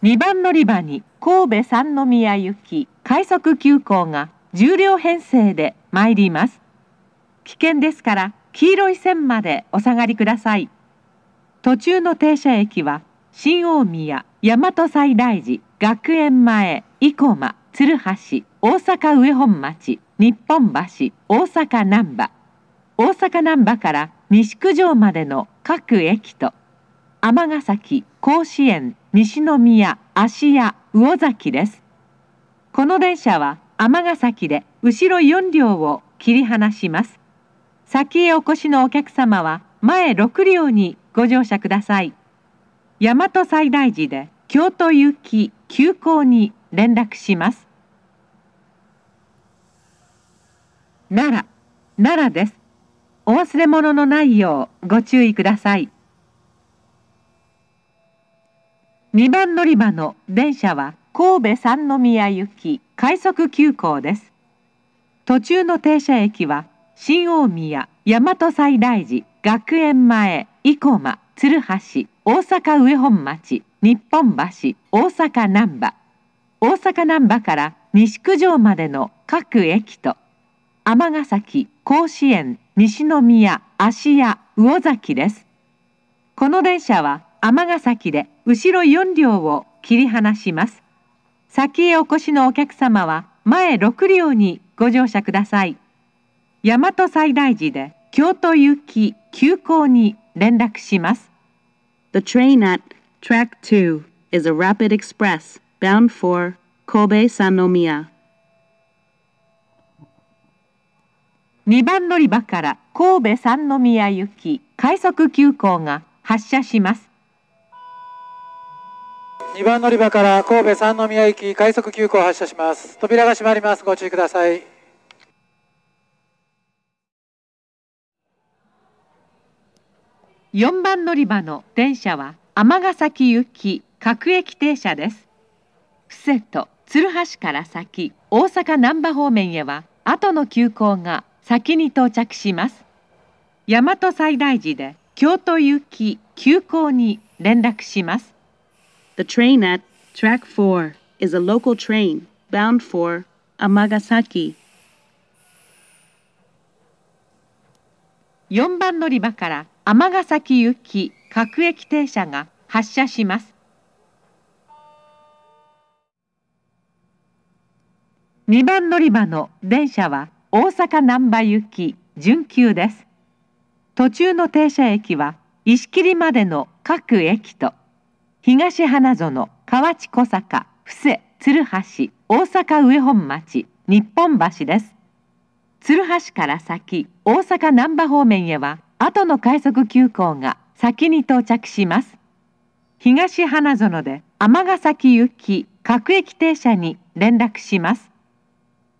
2番乗り場に神戸三宮行き快速急行が十両編成で参ります。危険ですから黄色い線までお下がりください。途中の停車駅は新大宮、大和西大寺、学園前、生駒、鶴橋、大阪上本町、日本橋、大阪難波。大阪難波から西九条までの各駅と尼崎甲子園西宮芦屋魚崎ですこの電車は尼崎で後ろ4両を切り離します先へお越しのお客様は前6両にご乗車ください大和西大寺で京都行き急行に連絡します奈良奈良ですお忘れ物のないようご注意ください2番乗り場の電車は神戸三宮行き快速急行です途中の停車駅は新大宮大和西大寺学園前生駒鶴橋大阪上本町日本橋大阪難波大阪難波から西九条までの各駅と尼崎甲子園西宮芦屋魚崎ですこの電車は尼崎で後ろ4両を切り離します先へお越しのお客様は前6両にご乗車ください大和西大寺で京都行き急行に連絡します The train at track 2 is a rapid express bound for 神戸三宮 s 2番乗り場から神戸三宮行き快速急行が発車します2番乗り場から神戸三宮行き快速急行発車します。扉が閉まります。ご注意ください。4番乗り場の電車は尼崎行き各駅停車です。伏瀬と鶴橋から先大阪難波方面へは後の急行が先に到着します。大和西大寺で京都行き急行に連絡します。The train at Track 4 is a local train bound for Amagasaki. 4番乗り場から尼崎行き各駅停車が発車します。2番乗り場の電車は大阪難波行き準急です。途中の停車駅は石切までの各駅と東花園河内小坂布施鶴橋大阪上本町日本橋です鶴橋から先大阪難波方面へは後の快速急行が先に到着します東花園で尼崎行き各駅停車に連絡します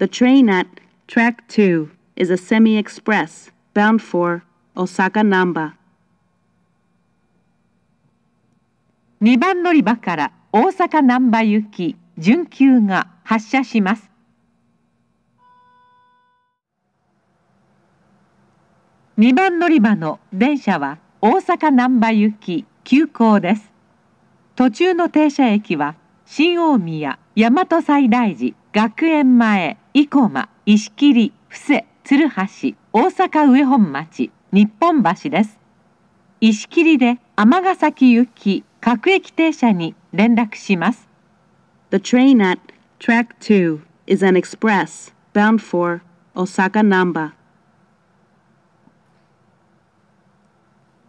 The train at track 2 is a semi-express bound for Osaka n m b 2番乗り場から大阪難波行き準急が発車します。2番乗り場の電車は大阪難波行き急行です。途中の停車駅は新大宮、大和西大寺、学園前、生駒、石切、布施、鶴橋、大阪上本町、日本橋です。石切で尼崎行き各駅停車に連絡します。The train at track 2 is an express bound for Osaka Namba.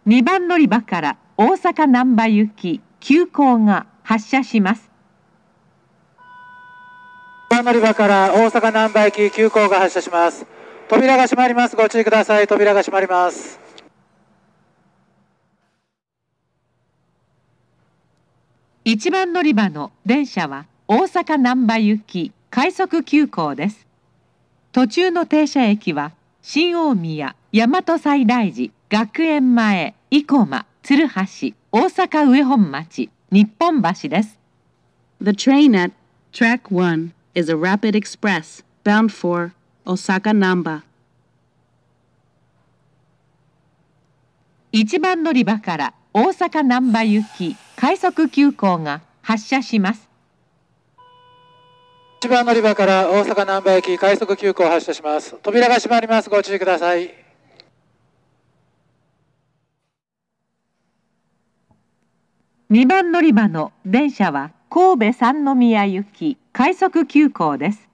2番乗り場から大阪難波行き急行が発車します。2番乗り場から大阪難波行き急行が発車します。扉が閉まります。ご注意ください。扉が閉まります。一番乗り場の電車は大阪難波行き快速急行です。途中の停車駅は新大宮、大和西大寺、学園前、生駒、鶴橋、大阪上本町、日本橋です。The train at track 1 is a rapid express bound for Osaka Namba. 一番乗り場から大阪難波行き快速急行が発車します一番乗り場から大阪難波駅快速急行発車します扉が閉まりますご注意ください二番乗り場の電車は神戸三宮行き快速急行です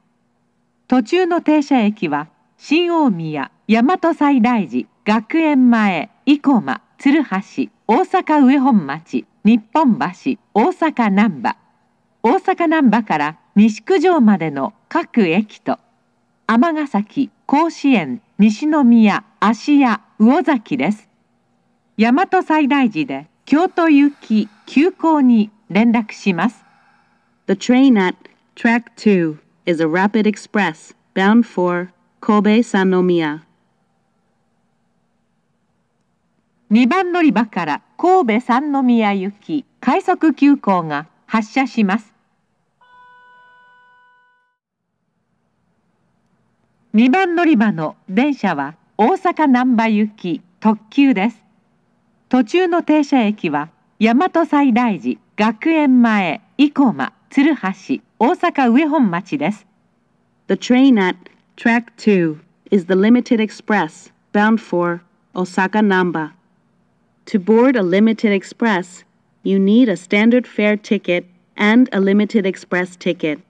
途中の停車駅は新大宮大和西大寺学園前生駒鶴橋大阪上本町日本橋大阪難波大阪難波から西九条までの各駅と尼崎甲子園西宮芦屋魚崎です大和西大寺で京都行き急行に連絡します The train at track 2 is a rapid express bound for Kobe Sanomiya 2番乗り場から神戸三宮行き快速急行が発車します。2番乗り場の電車は大阪難波行き特急です。途中の停車駅は大和西大寺、学園前、生駒、鶴橋、大阪上本町です。The train at track 2 is the limited express bound for Osaka Namba. To board a limited express, you need a standard fare ticket and a limited express ticket.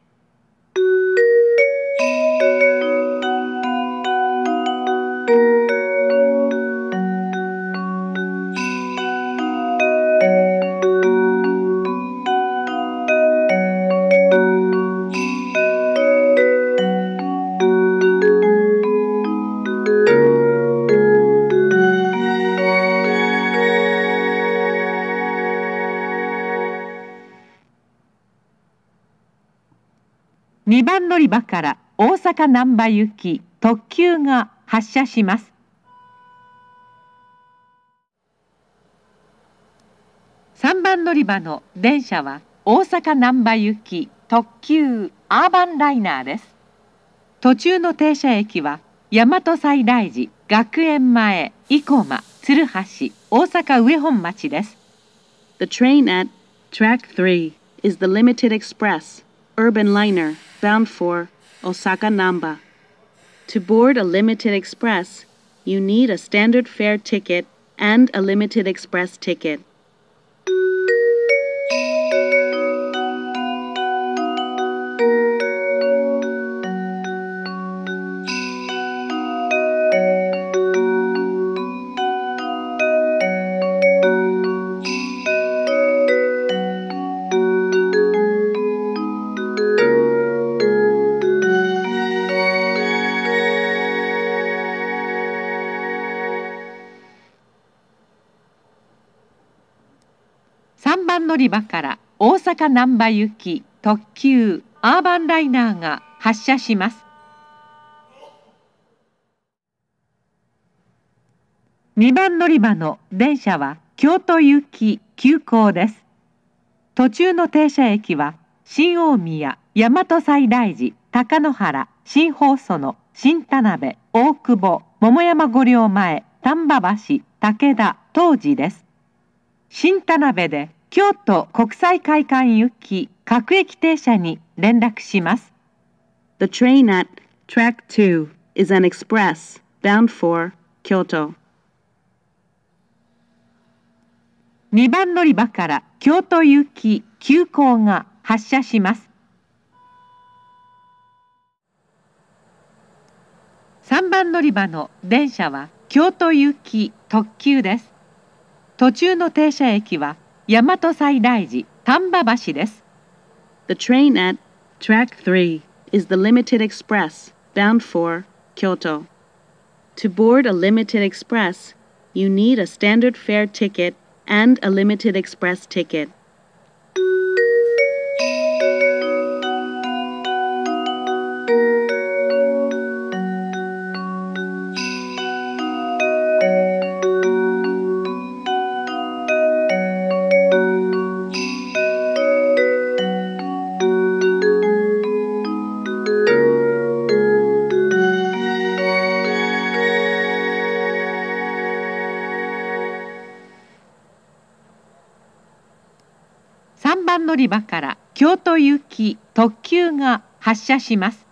2番乗り場から大阪難波行き特急が発車します3番乗り場の電車は大阪難波行き特急アーバンライナーです途中の停車駅は大和西大寺学園前生駒鶴橋大阪上本町です The train at track 3 is the limited express urban liner bound for Osaka Namba. To board a limited express, you need a standard fare ticket and a limited express ticket. 3番乗り場から大阪難波行き特急アーバンライナーが発車します2番乗り場の電車は京都行き急行です途中の停車駅は新大宮大和西大寺高野原新放送の新田辺大久保桃山御陵前丹波橋武田東寺です新田辺で京都国際会館行き各駅停車に連絡します。The train at track 2 is an express bound for Kyoto. 2番乗り場から京都行き急行が発車します。3番乗り場の電車は京都行き特急です。途中の停車駅は Yamato The train at track 3 is the Limited Express bound for Kyoto. To board a Limited Express, you need a standard fare ticket and a Limited Express ticket. り場から京都行き特急が発車します